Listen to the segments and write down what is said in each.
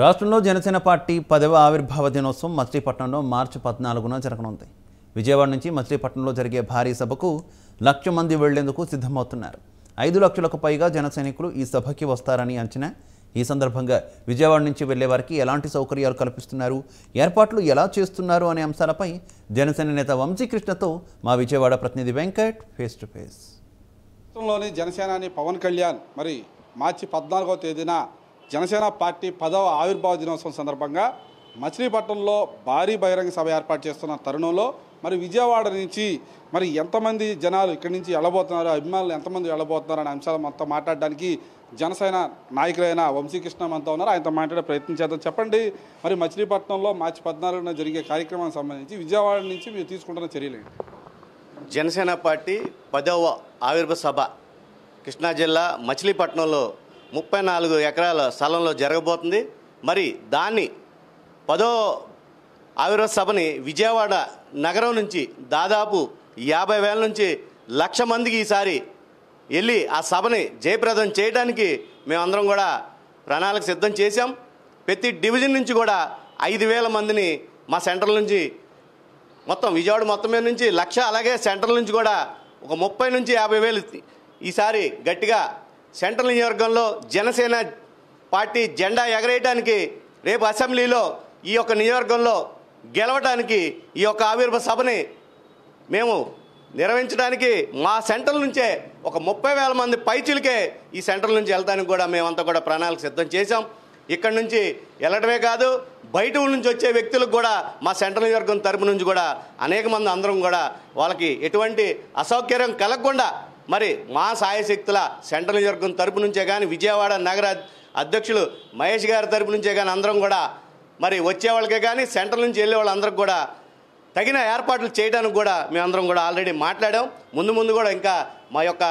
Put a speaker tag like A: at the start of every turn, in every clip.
A: రాష్ట్రంలో జనసేన పార్టీ పదవ ఆవిర్భావ దినోత్సవం మచిలీపట్నంలో మార్చి పద్నాలుగున జరగనుంది విజయవాడ నుంచి మచిలీపట్నంలో జరిగే భారీ సభకు లక్ష మంది వెళ్లేందుకు సిద్ధమవుతున్నారు ఐదు లక్షలకు పైగా జన ఈ సభకి వస్తారని అంచనా ఈ సందర్భంగా విజయవాడ నుంచి వెళ్లే వారికి ఎలాంటి సౌకర్యాలు కల్పిస్తున్నారు ఏర్పాట్లు ఎలా చేస్తున్నారు అనే అంశాలపై జనసేన నేత వంశీకృష్ణతో మా విజయవాడ ప్రతినిధి వెంకట్ ఫేస్ టు ఫేస్
B: రాష్ట్రంలోని జనసేనాని పవన్ కళ్యాణ్ మరి మార్చి పద్నాలుగో తేదీన జనసేన పార్టీ పదవ ఆవిర్భావ దినోత్సవం సందర్భంగా మచిలీపట్నంలో భారీ బహిరంగ సభ ఏర్పాటు చేస్తున్న తరుణంలో మరి విజయవాడ నుంచి మరి ఎంతమంది జనాలు ఇక్కడి నుంచి వెళ్ళబోతున్నారు అభిమానులు ఎంతమంది వెళ్ళబోతున్నారు అనే అంశాలు మొత్తం మాట్లాడడానికి జనసేన నాయకులైన వంశీకృష్ణ మనతో ఉన్నారు ఆయనతో మాట్లాడే ప్రయత్నం చేద్దాం చెప్పండి మరి మచిలీపట్నంలో మార్చి పద్నాలుగున జరిగే కార్యక్రమానికి సంబంధించి విజయవాడ నుంచి మీరు తీసుకుంటున్న చర్యలు జనసేన పార్టీ పదవ ఆవిర్భ
A: సభ కృష్ణా జిల్లా మచిలీపట్నంలో ముప్పై నాలుగు ఎకరాల స్థలంలో జరగబోతుంది మరి దాన్ని పదో ఆవిర్భావ సభని విజయవాడ నగరం నుంచి దాదాపు యాభై వేల నుంచి లక్ష మందికి ఈసారి వెళ్ళి ఆ సభని జయప్రదం చేయడానికి మేమందరం కూడా ప్రణాళిక సిద్ధం చేశాం ప్రతి డివిజన్ నుంచి కూడా ఐదు వేల మందిని మా సెంటర్ నుంచి మొత్తం విజయవాడ మొత్తం మీద నుంచి లక్ష అలాగే సెంటర్ నుంచి కూడా ఒక ముప్పై నుంచి యాభై వేలు ఈసారి గట్టిగా సెంట్రల్ నియోజకవర్గంలో జనసేన పార్టీ జెండా ఎగరేయడానికి రేపు అసెంబ్లీలో ఈ యొక్క నియోజకవర్గంలో గెలవడానికి ఈ యొక్క ఆవిర్భ సభని మేము నిర్వహించడానికి మా సెంటర్ నుంచే ఒక ముప్పై వేల మంది పైచులకే ఈ సెంటర్ నుంచి వెళ్తానికి కూడా మేమంతా కూడా ప్రణాళిక సిద్ధం చేశాం ఇక్కడ నుంచి వెళ్ళడమే కాదు బయట నుంచి వచ్చే వ్యక్తులకు కూడా మా సెంట్రల్ నియోజకవర్గం తరపు నుంచి కూడా అనేక మంది అందరం కూడా వాళ్ళకి ఎటువంటి అసౌకర్యం కలగకుండా మరి మా సాయశక్తుల సెంట్రల్ నియోజకవర్గం తరపు నుంచే కానీ విజయవాడ నగర అధ్యక్షులు మహేష్ గారి తరపు నుంచే కానీ అందరం కూడా మరి వచ్చేవాళ్ళకే కానీ సెంట్రల్ నుంచి వెళ్ళే వాళ్ళందరికీ కూడా తగిన ఏర్పాట్లు చేయడానికి కూడా మేమందరం కూడా ఆల్రెడీ మాట్లాడాం ముందు ముందు కూడా ఇంకా మా యొక్క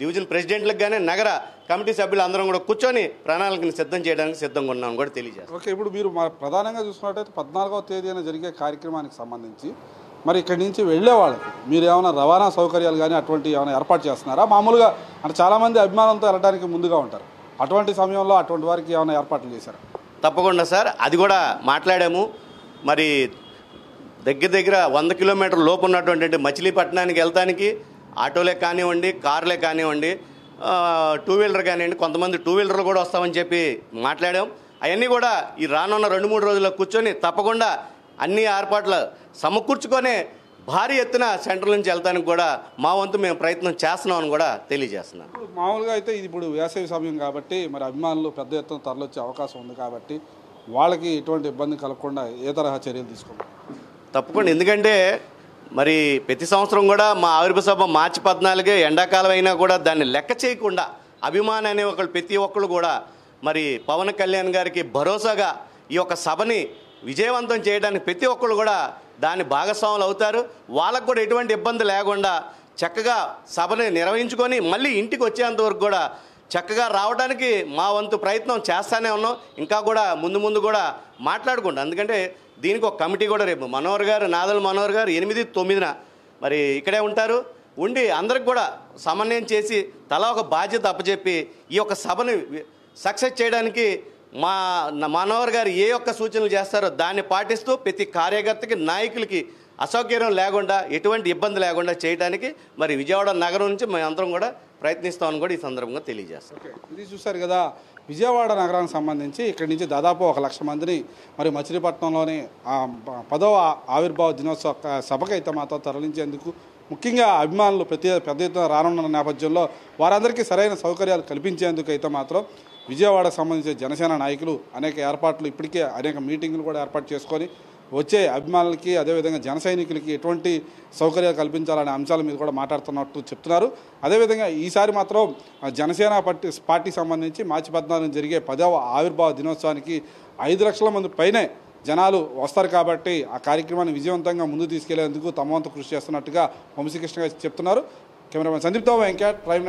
A: డివిజన్ ప్రెసిడెంట్లకు కానీ నగర కమిటీ సభ్యులు అందరం కూడా కూర్చొని ప్రణాళికను సిద్ధం చేయడానికి సిద్ధంగా
B: ఉన్నామని కూడా తెలియజేస్తాం ఓకే ఇప్పుడు మీరు ప్రధానంగా చూసుకున్నట్టయితే పద్నాలుగవ తేదీన జరిగే కార్యక్రమానికి సంబంధించి మరి ఇక్కడి నుంచి వెళ్ళే వాళ్ళకి మీరు ఏమైనా రవాణా సౌకర్యాలు కానీ అటువంటి ఏమైనా ఏర్పాటు చేస్తున్నారా మామూలుగా అంటే చాలామంది అభిమానంతో వెళ్ళడానికి ముందుగా ఉంటారు అటువంటి సమయంలో అటువంటి వారికి ఏమైనా ఏర్పాట్లు చేశారా
A: తప్పకుండా సార్ అది కూడా మాట్లాడాము మరి దగ్గర దగ్గర వంద కిలోమీటర్ లోపు ఉన్నటువంటి మచిలీపట్నానికి వెళ్తానికి ఆటోలే కానివ్వండి కార్లే కానివ్వండి టూ వీలర్ కానివ్వండి కొంతమంది టూ వీలర్లు కూడా వస్తామని చెప్పి మాట్లాడాం అవన్నీ కూడా ఈ రానున్న రెండు మూడు రోజుల్లో కూర్చొని తప్పకుండా అన్ని ఏర్పాట్లు సమకూర్చుకొని భారీ ఎత్తున సెంటర్ నుంచి వెళ్తానికి కూడా మా వంతు మేము ప్రయత్నం చేస్తున్నాం అని కూడా తెలియజేస్తున్నాం
B: మామూలుగా అయితే ఇది ఇప్పుడు వేసవి సమయం కాబట్టి మరి అభిమానులు పెద్ద ఎత్తున తరలొచ్చే అవకాశం ఉంది కాబట్టి వాళ్ళకి ఎటువంటి ఇబ్బంది కలగకుండా ఏ తరహా చర్యలు తీసుకుంటాం
A: తప్పకుండా ఎందుకంటే మరి ప్రతి సంవత్సరం కూడా మా ఆవిర్భసభ మార్చి పద్నాలుగే ఎండాకాలం అయినా కూడా దాన్ని లెక్క చేయకుండా అభిమాని అనే ఒకళ్ళు ప్రతి ఒక్కళ్ళు కూడా మరి పవన్ కళ్యాణ్ గారికి భరోసాగా ఈ యొక్క సభని విజయవంతం చేయడానికి ప్రతి ఒక్కరు కూడా దాని భాగస్వాములు అవుతారు వాళ్ళకు కూడా ఎటువంటి ఇబ్బంది లేకుండా చక్కగా సభని నిర్వహించుకొని మళ్ళీ ఇంటికి వచ్చేంత వరకు కూడా చక్కగా రావడానికి మా వంతు ప్రయత్నం చేస్తానే ఉన్నాం ఇంకా కూడా ముందు ముందు కూడా మాట్లాడుకుంటాం ఎందుకంటే దీనికి ఒక కమిటీ కూడా రేపు మనోహర్ గారు నాదల్ మనోహర్ గారు ఎనిమిది తొమ్మిదిన మరి ఇక్కడే ఉంటారు ఉండి అందరికి కూడా సమన్వయం చేసి తలా ఒక బాధ్యత అప్పచెప్పి ఈ యొక్క సభను సక్సెస్ చేయడానికి మా మానవర్ గారు ఏ ఒక్క సూచనలు చేస్తారో దాన్ని పాటిస్తూ ప్రతి కార్యకర్తకి నాయకులకి అసౌకర్యం లేకుండా ఎటువంటి ఇబ్బంది లేకుండా చేయడానికి మరి విజయవాడ నగరం నుంచి మేమందరం కూడా ప్రయత్నిస్తామని కూడా ఈ సందర్భంగా తెలియజేస్తాం
B: ఇది చూసారు కదా విజయవాడ నగరానికి సంబంధించి ఇక్కడి నుంచి దాదాపు ఒక లక్ష మందిని మరి మచిలీపట్నంలోని పదవ ఆవిర్భావ దినోత్సవ సభకు అయితే మాతో తరలించేందుకు ముఖ్యంగా అభిమానులు ప్రతి పెద్ద ఎత్తున రానున్న నేపథ్యంలో వారందరికీ సరైన సౌకర్యాలు కల్పించేందుకు అయితే మాత్రం విజయవాడకు సంబంధించిన జనసేన నాయకులు అనేక ఏర్పాట్లు ఇప్పటికే అనేక మీటింగులు కూడా ఏర్పాటు చేసుకొని వచ్చే అభిమానులకి అదేవిధంగా జన సైనికులకి ఎటువంటి సౌకర్యాలు కల్పించాలనే అంశాల మీద కూడా మాట్లాడుతున్నట్టు చెప్తున్నారు అదేవిధంగా ఈసారి మాత్రం జనసేన పార్టీ పార్టీ సంబంధించి మార్చి పద్నాలుగు జరిగే పదవ ఆవిర్భావ దినోత్సవానికి ఐదు లక్షల మంది పైనే జనాలు వస్తారు కాబట్టి ఆ కార్యక్రమాన్ని విజయవంతంగా ముందు తీసుకెళ్లేందుకు తమ వంతు కృషి చేస్తున్నట్టుగా వంశీకృష్ణ గారు చెప్తున్నారు కెమెరామెన్ సందీప్తో వెంకట్ ప్రైమ్